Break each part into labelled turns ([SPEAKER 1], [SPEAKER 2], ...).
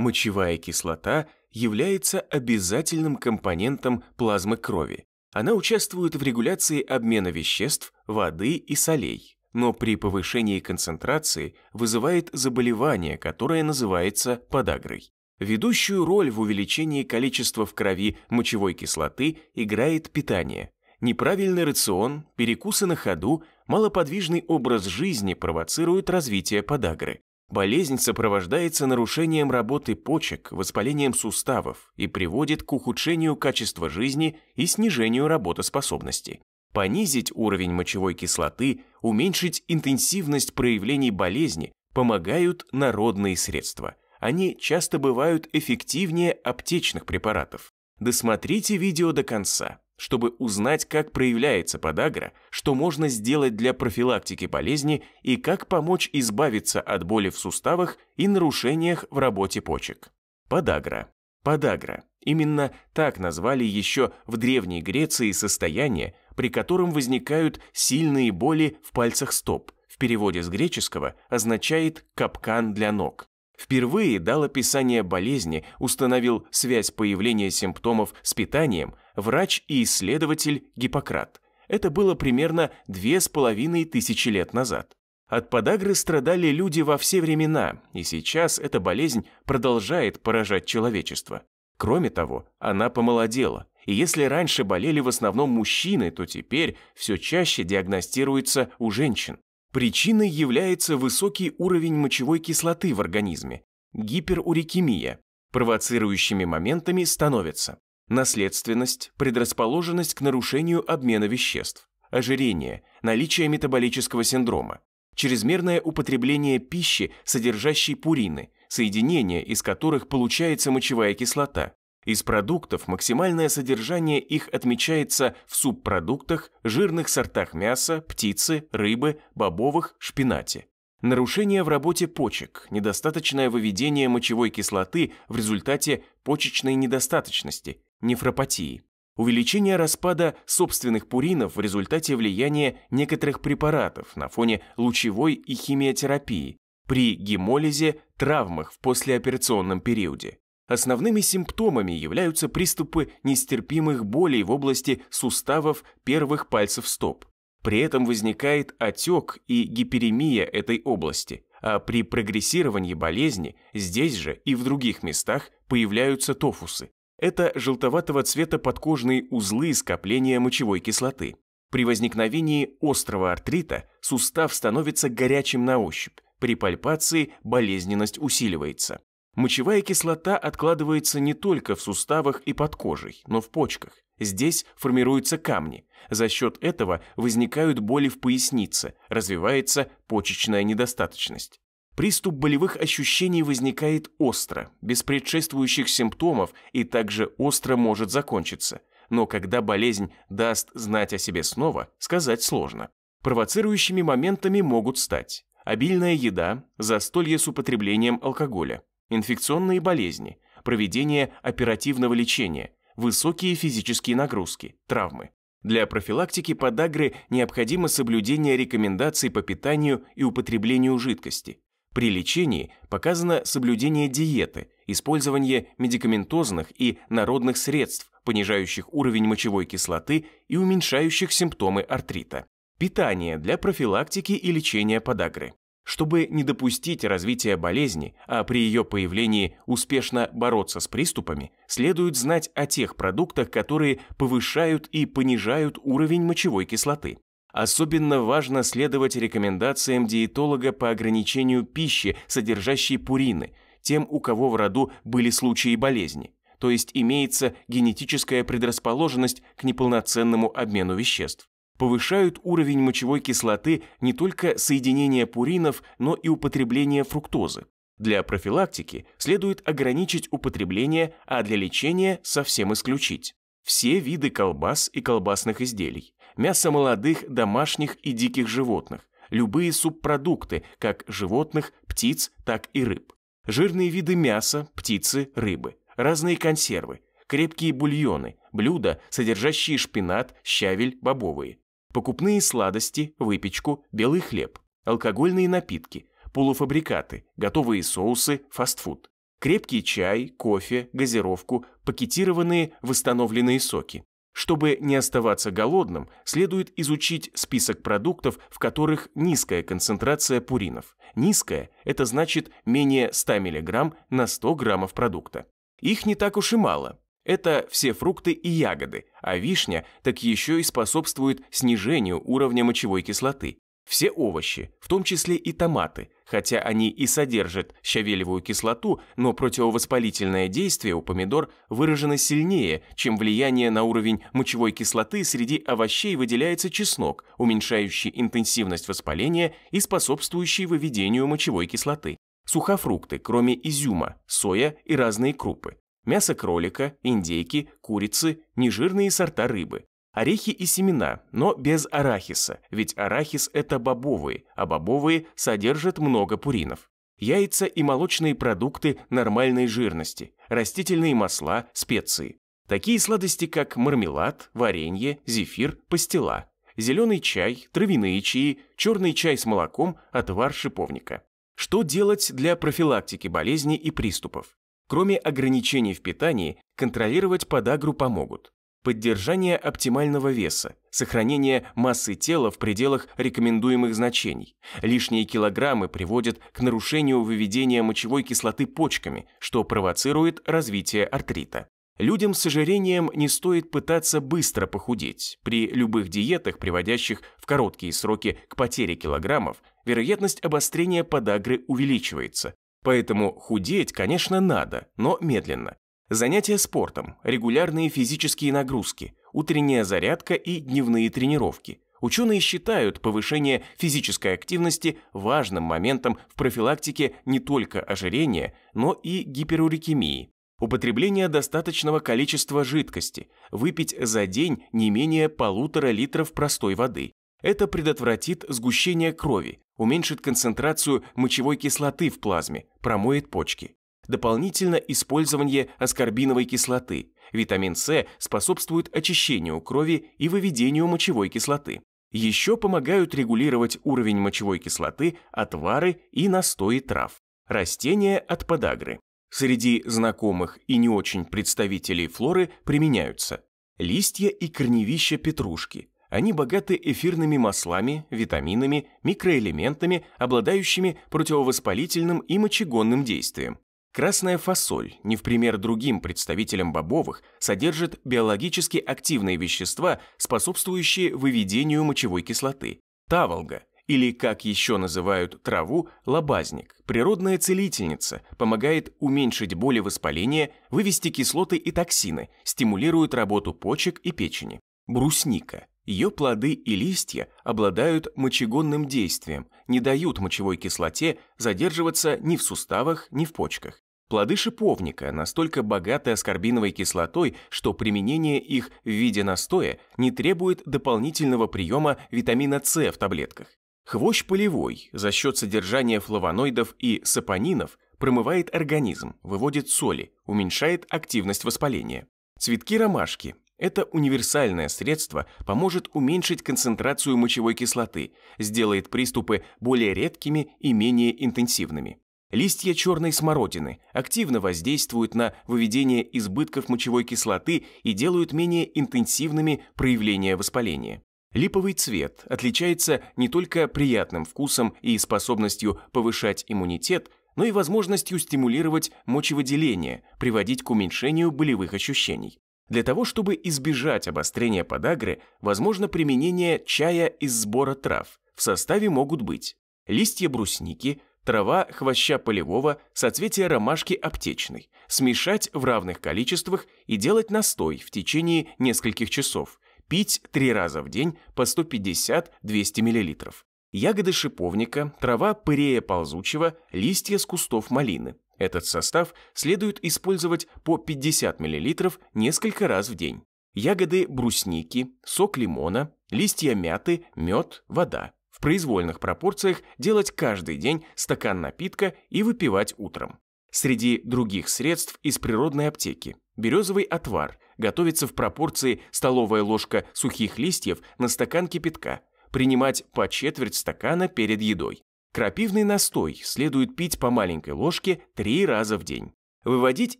[SPEAKER 1] Мочевая кислота является обязательным компонентом плазмы крови. Она участвует в регуляции обмена веществ, воды и солей, но при повышении концентрации вызывает заболевание, которое называется подагрой. Ведущую роль в увеличении количества в крови мочевой кислоты играет питание. Неправильный рацион, перекусы на ходу, малоподвижный образ жизни провоцируют развитие подагры. Болезнь сопровождается нарушением работы почек, воспалением суставов и приводит к ухудшению качества жизни и снижению работоспособности. Понизить уровень мочевой кислоты, уменьшить интенсивность проявлений болезни помогают народные средства. Они часто бывают эффективнее аптечных препаратов. Досмотрите видео до конца чтобы узнать, как проявляется подагра, что можно сделать для профилактики болезни и как помочь избавиться от боли в суставах и нарушениях в работе почек. Подагра. Подагра. Именно так назвали еще в Древней Греции состояние, при котором возникают сильные боли в пальцах стоп. В переводе с греческого означает «капкан для ног» впервые дал описание болезни, установил связь появления симптомов с питанием врач и исследователь Гиппократ. Это было примерно две с половиной тысячи лет назад. От подагры страдали люди во все времена, и сейчас эта болезнь продолжает поражать человечество. Кроме того, она помолодела, и если раньше болели в основном мужчины, то теперь все чаще диагностируется у женщин. Причиной является высокий уровень мочевой кислоты в организме, гиперурикемия. Провоцирующими моментами становятся наследственность, предрасположенность к нарушению обмена веществ, ожирение, наличие метаболического синдрома, чрезмерное употребление пищи, содержащей пурины, соединения, из которых получается мочевая кислота, из продуктов максимальное содержание их отмечается в субпродуктах, жирных сортах мяса, птицы, рыбы, бобовых, шпинате. Нарушение в работе почек, недостаточное выведение мочевой кислоты в результате почечной недостаточности, нефропатии. Увеличение распада собственных пуринов в результате влияния некоторых препаратов на фоне лучевой и химиотерапии, при гемолизе, травмах в послеоперационном периоде. Основными симптомами являются приступы нестерпимых болей в области суставов первых пальцев стоп. При этом возникает отек и гиперемия этой области, а при прогрессировании болезни здесь же и в других местах появляются тофусы. Это желтоватого цвета подкожные узлы скопления мочевой кислоты. При возникновении острого артрита сустав становится горячим на ощупь, при пальпации болезненность усиливается. Мочевая кислота откладывается не только в суставах и под кожей, но в почках. Здесь формируются камни. За счет этого возникают боли в пояснице, развивается почечная недостаточность. Приступ болевых ощущений возникает остро, без предшествующих симптомов и также остро может закончиться. Но когда болезнь даст знать о себе снова, сказать сложно. Провоцирующими моментами могут стать обильная еда, застолье с употреблением алкоголя, инфекционные болезни, проведение оперативного лечения, высокие физические нагрузки, травмы. Для профилактики подагры необходимо соблюдение рекомендаций по питанию и употреблению жидкости. При лечении показано соблюдение диеты, использование медикаментозных и народных средств, понижающих уровень мочевой кислоты и уменьшающих симптомы артрита. Питание для профилактики и лечения подагры. Чтобы не допустить развития болезни, а при ее появлении успешно бороться с приступами, следует знать о тех продуктах, которые повышают и понижают уровень мочевой кислоты. Особенно важно следовать рекомендациям диетолога по ограничению пищи, содержащей пурины, тем, у кого в роду были случаи болезни, то есть имеется генетическая предрасположенность к неполноценному обмену веществ повышают уровень мочевой кислоты не только соединения пуринов, но и употребление фруктозы. Для профилактики следует ограничить употребление, а для лечения совсем исключить. Все виды колбас и колбасных изделий, мясо молодых, домашних и диких животных, любые субпродукты, как животных, птиц, так и рыб. Жирные виды мяса, птицы, рыбы, разные консервы, крепкие бульоны, блюда, содержащие шпинат, щавель, бобовые, покупные сладости, выпечку, белый хлеб, алкогольные напитки, полуфабрикаты, готовые соусы, фастфуд, крепкий чай, кофе, газировку, пакетированные восстановленные соки. Чтобы не оставаться голодным, следует изучить список продуктов, в которых низкая концентрация пуринов. Низкая – это значит менее 100 мг на 100 граммов продукта. Их не так уж и мало, это все фрукты и ягоды, а вишня так еще и способствует снижению уровня мочевой кислоты. Все овощи, в том числе и томаты, хотя они и содержат щавелевую кислоту, но противовоспалительное действие у помидор выражено сильнее, чем влияние на уровень мочевой кислоты среди овощей выделяется чеснок, уменьшающий интенсивность воспаления и способствующий выведению мочевой кислоты. Сухофрукты, кроме изюма, соя и разные крупы мясо кролика, индейки, курицы, нежирные сорта рыбы. Орехи и семена, но без арахиса, ведь арахис – это бобовые, а бобовые содержат много пуринов. Яйца и молочные продукты нормальной жирности, растительные масла, специи. Такие сладости, как мармелад, варенье, зефир, пастила, зеленый чай, травяные чаи, черный чай с молоком, отвар шиповника. Что делать для профилактики болезней и приступов? Кроме ограничений в питании, контролировать подагру помогут. Поддержание оптимального веса, сохранение массы тела в пределах рекомендуемых значений. Лишние килограммы приводят к нарушению выведения мочевой кислоты почками, что провоцирует развитие артрита. Людям с ожирением не стоит пытаться быстро похудеть. При любых диетах, приводящих в короткие сроки к потере килограммов, вероятность обострения подагры увеличивается, Поэтому худеть, конечно, надо, но медленно. Занятия спортом, регулярные физические нагрузки, утренняя зарядка и дневные тренировки. Ученые считают повышение физической активности важным моментом в профилактике не только ожирения, но и гиперурикемии. Употребление достаточного количества жидкости, выпить за день не менее полутора литров простой воды, это предотвратит сгущение крови, уменьшит концентрацию мочевой кислоты в плазме, промоет почки. Дополнительно использование аскорбиновой кислоты. Витамин С способствует очищению крови и выведению мочевой кислоты. Еще помогают регулировать уровень мочевой кислоты, отвары и настои трав. Растения от подагры. Среди знакомых и не очень представителей флоры применяются листья и корневища петрушки, они богаты эфирными маслами, витаминами, микроэлементами, обладающими противовоспалительным и мочегонным действием. Красная фасоль, не в пример другим представителям бобовых, содержит биологически активные вещества, способствующие выведению мочевой кислоты. Таволга, или, как еще называют траву, лобазник, природная целительница, помогает уменьшить боли воспаления, вывести кислоты и токсины, стимулирует работу почек и печени. Брусника ее плоды и листья обладают мочегонным действием, не дают мочевой кислоте задерживаться ни в суставах, ни в почках. Плоды шиповника настолько богаты аскорбиновой кислотой, что применение их в виде настоя не требует дополнительного приема витамина С в таблетках. Хвощ полевой за счет содержания флавоноидов и сапонинов промывает организм, выводит соли, уменьшает активность воспаления. Цветки ромашки это универсальное средство поможет уменьшить концентрацию мочевой кислоты, сделает приступы более редкими и менее интенсивными. Листья черной смородины активно воздействуют на выведение избытков мочевой кислоты и делают менее интенсивными проявления воспаления. Липовый цвет отличается не только приятным вкусом и способностью повышать иммунитет, но и возможностью стимулировать мочевыделение, приводить к уменьшению болевых ощущений. Для того, чтобы избежать обострения подагры, возможно применение чая из сбора трав. В составе могут быть листья брусники, трава хвоща полевого, соцветия ромашки аптечной, смешать в равных количествах и делать настой в течение нескольких часов, пить три раза в день по 150-200 мл. Ягоды шиповника, трава пырея ползучего, листья с кустов малины. Этот состав следует использовать по 50 мл несколько раз в день. Ягоды брусники, сок лимона, листья мяты, мед, вода. В произвольных пропорциях делать каждый день стакан напитка и выпивать утром. Среди других средств из природной аптеки березовый отвар готовится в пропорции столовая ложка сухих листьев на стакан кипятка, принимать по четверть стакана перед едой. Крапивный настой следует пить по маленькой ложке три раза в день. Выводить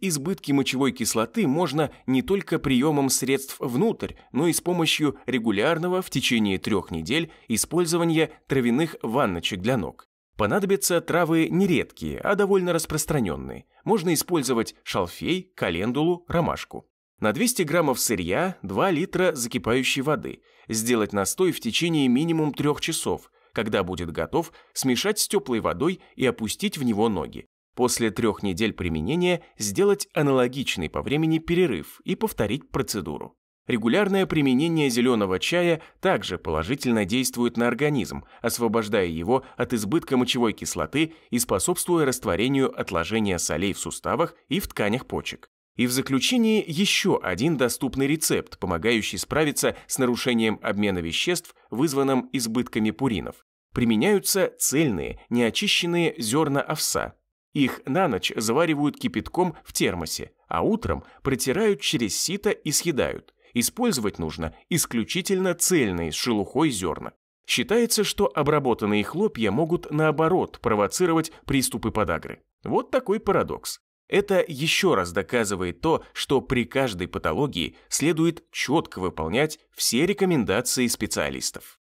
[SPEAKER 1] избытки мочевой кислоты можно не только приемом средств внутрь, но и с помощью регулярного в течение трех недель использования травяных ванночек для ног. Понадобятся травы нередкие, а довольно распространенные. Можно использовать шалфей, календулу, ромашку. На 200 граммов сырья 2 литра закипающей воды. Сделать настой в течение минимум трех часов. Когда будет готов, смешать с теплой водой и опустить в него ноги. После трех недель применения сделать аналогичный по времени перерыв и повторить процедуру. Регулярное применение зеленого чая также положительно действует на организм, освобождая его от избытка мочевой кислоты и способствуя растворению отложения солей в суставах и в тканях почек. И в заключение еще один доступный рецепт, помогающий справиться с нарушением обмена веществ, вызванным избытками пуринов. Применяются цельные, неочищенные зерна овса. Их на ночь заваривают кипятком в термосе, а утром протирают через сито и съедают. Использовать нужно исключительно цельные с шелухой зерна. Считается, что обработанные хлопья могут, наоборот, провоцировать приступы подагры. Вот такой парадокс. Это еще раз доказывает то, что при каждой патологии следует четко выполнять все рекомендации специалистов.